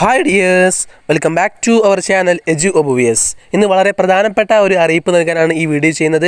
hi dears welcome back to our channel edu obvious ഇന്ന് വളരെ പ്രധാനപ്പെട്ട ഒരു അറിയിപ്പ് നൽകാനാണ് ഈ വീഡിയോ ചെയ്യുന്നത്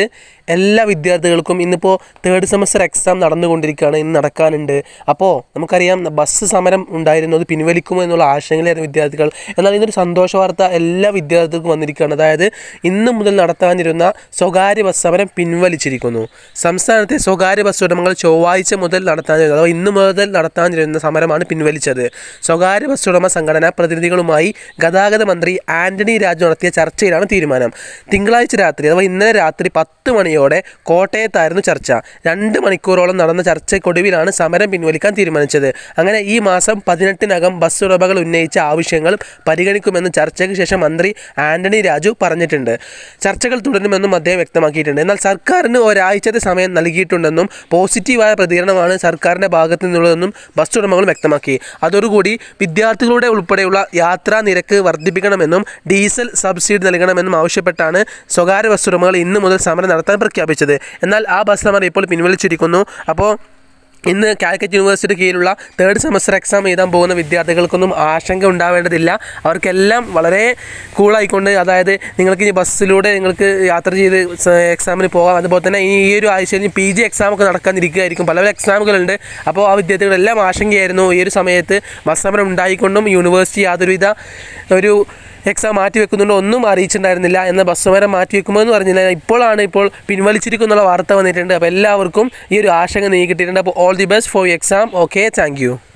എല്ലാ വിദ്യാർത്ഥികൾക്കും ഇന്നിപ്പോൾ തേർഡ് സെമസ്റ്റർ എക്സാം നടന്നുകൊണ്ടിരിക്കുകയാണ് ഇന്ന് നടക്കാനുണ്ട് അപ്പോൾ നമുക്കറിയാം ബസ് സമരം ഉണ്ടായിരുന്നു അത് പിൻവലിക്കുമോ എന്നുള്ള ആശങ്കയിലായിരുന്നു വിദ്യാർത്ഥികൾ എന്നാൽ ഇന്നൊരു സന്തോഷ വാർത്ത എല്ലാ വിദ്യാർത്ഥികൾക്കും വന്നിരിക്കുകയാണ് അതായത് ഇന്ന് മുതൽ നടത്താനിരുന്ന സ്വകാര്യ ബസ് സമരം പിൻവലിച്ചിരിക്കുന്നു സംസ്ഥാനത്തെ സ്വകാര്യ ബസ് ഉടമകൾ ചൊവ്വാഴ്ച മുതൽ നടത്താനിരുന്നത് അഥവാ ഇന്ന് മുതൽ നടത്താനിരുന്ന സമരമാണ് പിൻവലിച്ചത് സ്വകാര്യ ബസ് ഉടമ സംഘടന പ്രതിനിധികളുമായി ഗതാഗത മന്ത്രി ആന്റണി രാജു നടത്തിയ ചർച്ചയിലാണ് തീരുമാനം തിങ്കളാഴ്ച രാത്രി അഥവാ ഇന്നലെ രാത്രി പത്ത് മണിയോടെ കോട്ടയത്തായിരുന്നു ചർച്ച രണ്ട് മണിക്കൂറോളം നടന്ന ചർച്ചയ്ക്കൊടുവിലാണ് സമരം പിൻവലിക്കാൻ തീരുമാനിച്ചത് അങ്ങനെ ഈ മാസം പതിനെട്ടിനകം ബസ് ഉടമകൾ ഉന്നയിച്ച ആവശ്യങ്ങൾ പരിഗണിക്കുമെന്ന് ചർച്ചയ്ക്ക് ശേഷം മന്ത്രി ആന്റണി രാജു പറഞ്ഞിട്ടുണ്ട് ചർച്ചകൾ തുടരുമെന്നും അദ്ദേഹം വ്യക്തമാക്കിയിട്ടുണ്ട് എന്നാൽ സർക്കാരിന് ഒരാഴ്ചത്തെ സമയം നൽകിയിട്ടുണ്ടെന്നും പോസിറ്റീവായ പ്രതികരണമാണ് സർക്കാരിൻ്റെ ഭാഗത്തു നിന്നുള്ളതെന്നും ബസ് ഉടമകൾ വ്യക്തമാക്കി അതോടുകൂടി വിദ്യാർത്ഥികളുടെ ഉൾപ്പെടെയുള്ള യാത്രാ നിരക്ക് വർദ്ധിപ്പിക്കണമെന്നും ഡീസൽ സബ്സിഡി നൽകണമെന്നും ആവശ്യപ്പെട്ടാണ് സ്വകാര്യ ഉടമകൾ ഇന്നു മുതൽ സമരം നടത്താൻ പ്രഖ്യാപിച്ചത് എന്നാൽ ആ ബസ് സമരം ഇപ്പോൾ പിൻവലിച്ചിരിക്കുന്നു അപ്പോൾ ഇന്ന് കാലിക്കറ്റ് യൂണിവേഴ്സിറ്റി കീഴിലുള്ള തേർഡ് സെമസ്റ്റർ എക്സാം എഴുതാൻ പോകുന്ന വിദ്യാർത്ഥികൾക്കൊന്നും ആശങ്ക ഉണ്ടാവേണ്ടതില്ല അവർക്കെല്ലാം വളരെ കൂളായിക്കൊണ്ട് അതായത് നിങ്ങൾക്ക് ഇനി ബസ്സിലൂടെ നിങ്ങൾക്ക് യാത്ര ചെയ്ത് എക്സാമിന് പോകാം അതുപോലെ തന്നെ ഈ ഒരു ആഴ്ചയിൽ പി ജി എക്സാമൊക്കെ നടക്കാതിരിക്കുകയായിരിക്കും പല പല എക്സാമുകളുണ്ട് അപ്പോൾ ആ വിദ്യാർത്ഥികളെല്ലാം ആശങ്കയായിരുന്നു ഈ ഒരു സമയത്ത് ബസ് സമരം ഉണ്ടായിക്കൊണ്ടും യൂണിവേഴ്സിറ്റി യാതൊരുവിധ ഒരു എക്സാം മാറ്റി വെക്കുന്നുണ്ടോ ഒന്നും അറിയിച്ചിട്ടുണ്ടായിരുന്നില്ല എന്ന ബസ് സമരം മാറ്റി വെക്കുമോ എന്ന് പറഞ്ഞില്ല ഇപ്പോഴാണ് ഇപ്പോൾ പിൻവലിച്ചിരിക്കുന്നുള്ള വാർത്ത വന്നിട്ടുണ്ട് അപ്പോൾ എല്ലാവർക്കും ഈ ഒരു ആശങ്ക നീക്കിയിട്ടുണ്ട് അപ്പോൾ all the best for exam okay thank